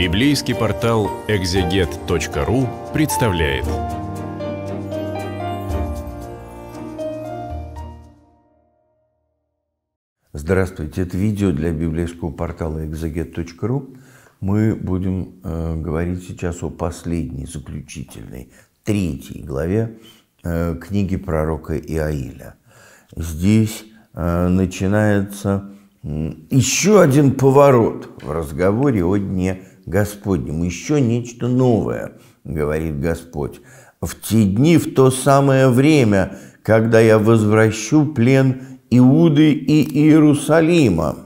Библейский портал экзегет.ру представляет. Здравствуйте, это видео для библейского портала экзегет.ру. Мы будем э, говорить сейчас о последней, заключительной, третьей главе э, книги пророка Иаиля. Здесь э, начинается еще один поворот в разговоре о дне Господнем. Еще нечто новое, говорит Господь. В те дни, в то самое время, когда я возвращу плен Иуды и Иерусалима.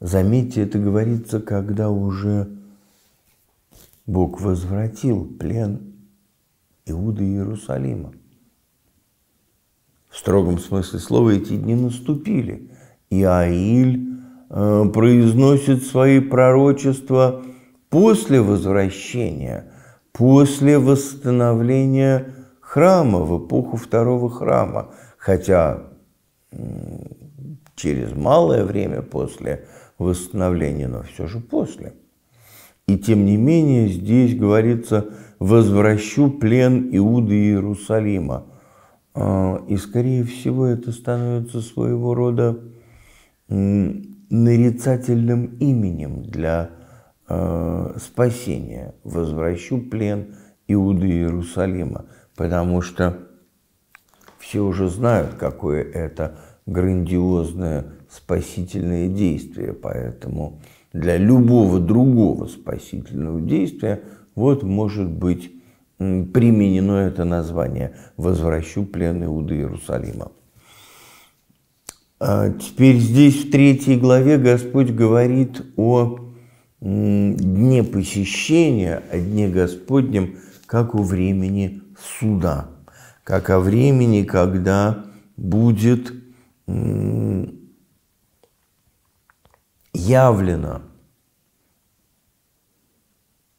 Заметьте, это говорится, когда уже Бог возвратил плен Иуды и Иерусалима. В строгом смысле слова эти дни наступили. Иаиль Э, произносит свои пророчества после возвращения, после восстановления храма в эпоху второго храма, хотя через малое время после восстановления, но все же после. И тем не менее здесь говорится «возвращу плен Иуды Иерусалима». Э, и, скорее всего, это становится своего рода нарицательным именем для э, спасения. Возвращу плен Иуды Иерусалима, потому что все уже знают, какое это грандиозное спасительное действие, поэтому для любого другого спасительного действия вот может быть применено это название «Возвращу плен Иуды Иерусалима». А, теперь здесь в третьей главе Господь говорит о дне посещения, о дне Господнем, как о времени суда, как о времени, когда будет явлено,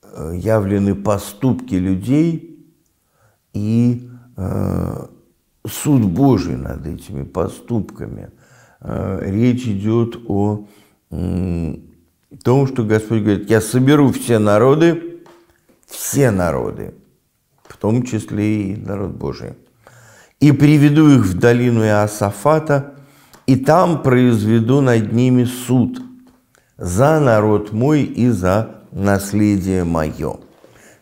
э, явлены поступки людей и э, суд Божий над этими поступками – Э, речь идет о том, что Господь говорит, я соберу все народы, все народы, в том числе и народ Божий, и приведу их в долину Иосафата, и там произведу над ними суд за народ мой и за наследие мое.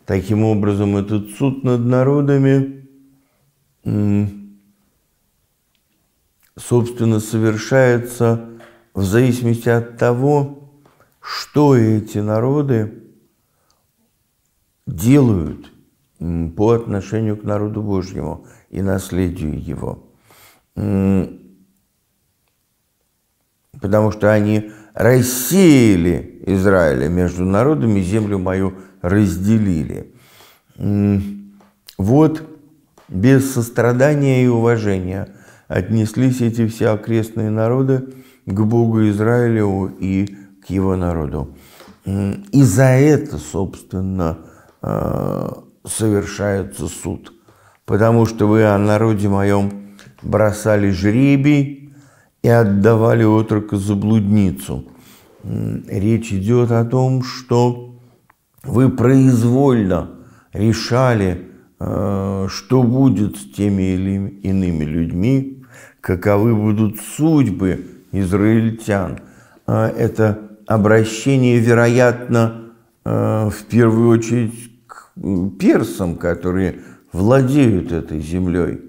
Таким образом, этот суд над народами – собственно, совершается в зависимости от того, что эти народы делают по отношению к народу Божьему и наследию его. Потому что они рассеяли Израиля между народами, землю мою разделили. Вот без сострадания и уважения – отнеслись эти все окрестные народы к Богу Израилеву и к его народу. И за это, собственно, э, совершается суд. Потому что вы о народе моем бросали жребий и отдавали отрока за блудницу. Речь идет о том, что вы произвольно решали, э, что будет с теми или иными людьми, каковы будут судьбы израильтян. А это обращение, вероятно, э, в первую очередь к персам, которые владеют этой землей,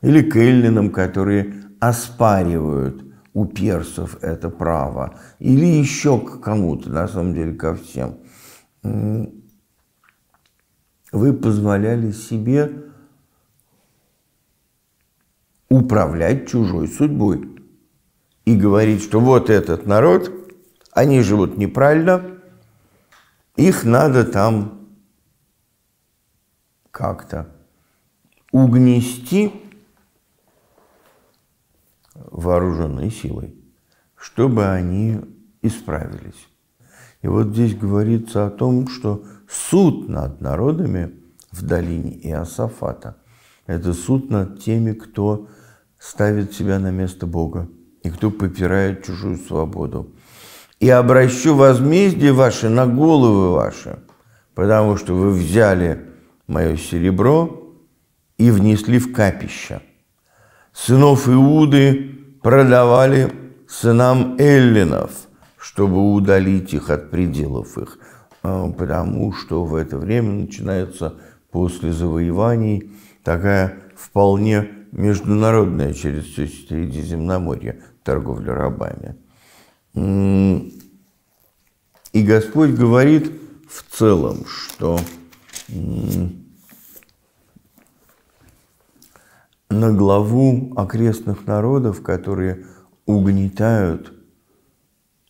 или к эллинам, которые оспаривают у персов это право, или еще к кому-то, на самом деле ко всем. Вы позволяли себе управлять чужой судьбой и говорить, что вот этот народ, они живут неправильно, их надо там как-то угнести вооруженной силой, чтобы они исправились. И вот здесь говорится о том, что суд над народами в долине Иосафата – это суд над теми, кто ставит себя на место Бога, и кто попирает чужую свободу. И обращу возмездие ваше на головы ваши, потому что вы взяли мое серебро и внесли в капище. Сынов Иуды продавали сынам эллинов, чтобы удалить их от пределов их, а, потому что в это время начинается после завоеваний такая вполне международная через все Средиземноморье торговля рабами. И Господь говорит в целом, что на главу окрестных народов, которые угнетают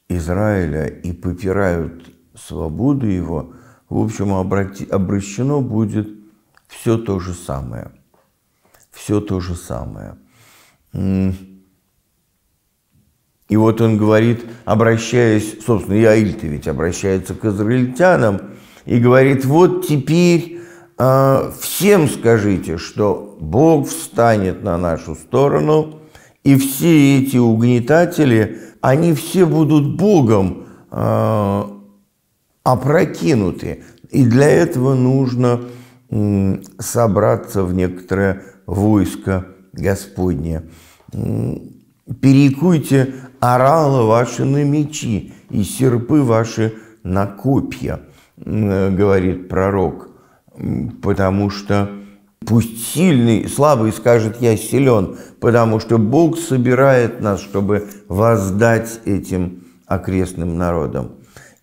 Израиля и попирают свободу его, в общем, обращено будет все то же самое – все то же самое. И вот он говорит, обращаясь, собственно, Яиль-то ведь обращается к израильтянам и говорит, вот теперь э, всем скажите, что Бог встанет на нашу сторону, и все эти угнетатели, они все будут Богом э, опрокинуты. И для этого нужно собраться в некоторое войско Господне. Перекуйте оралы ваши на мечи и серпы ваши на копья, говорит пророк, потому что пусть сильный, слабый скажет я силен, потому что Бог собирает нас, чтобы воздать этим окрестным народам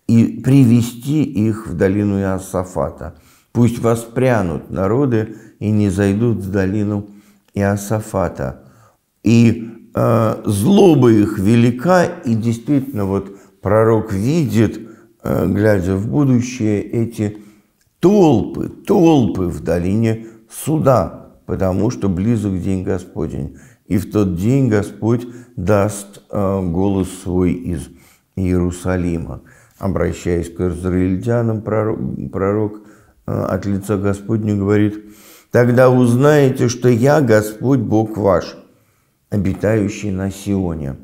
и привести их в долину Иосафата – Пусть воспрянут народы и не зайдут в долину Иосафата. И э, злоба их велика, и действительно вот пророк видит, э, глядя в будущее, эти толпы, толпы в долине суда, потому что близок день Господень. И в тот день Господь даст э, голос свой из Иерусалима. Обращаясь к израильтянам, пророк, пророк Э, от лица Господня говорит, «Тогда узнаете, что я Господь Бог ваш, обитающий на Сионе».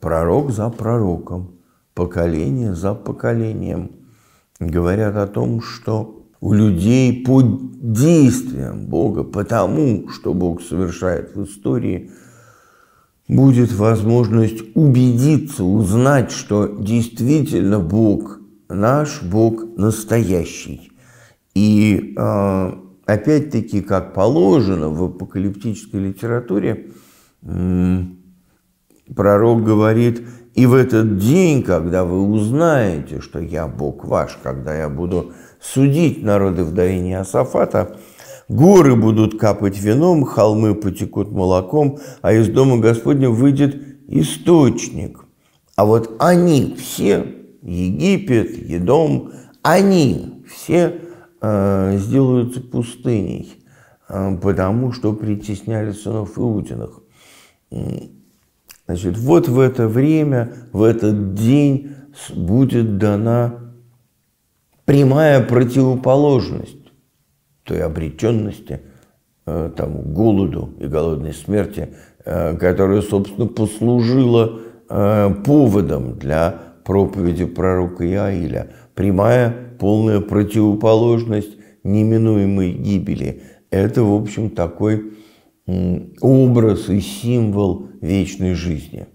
Пророк за пророком, поколение за поколением говорят о том, что у людей по действиям Бога, потому что Бог совершает в истории, будет возможность убедиться, узнать, что действительно Бог наш, Бог настоящий – и э, опять-таки, как положено в апокалиптической литературе, пророк говорит, и в этот день, когда вы узнаете, что я Бог ваш, когда я буду судить народы в долине Асафата, горы будут капать вином, холмы потекут молоком, а из дома Господня выйдет источник. А вот они все, Египет, Едом, они все – Э, сделаются пустыней, э, потому что притесняли сынов Иудиных. Значит, вот в это время, в этот день будет дана прямая противоположность той обреченности, э, тому голоду и голодной смерти, которая, собственно, послужила поводом для проповеди пророка Иаиля. Прямая полная противоположность неминуемой гибели. Это, в общем, такой образ и символ вечной жизни.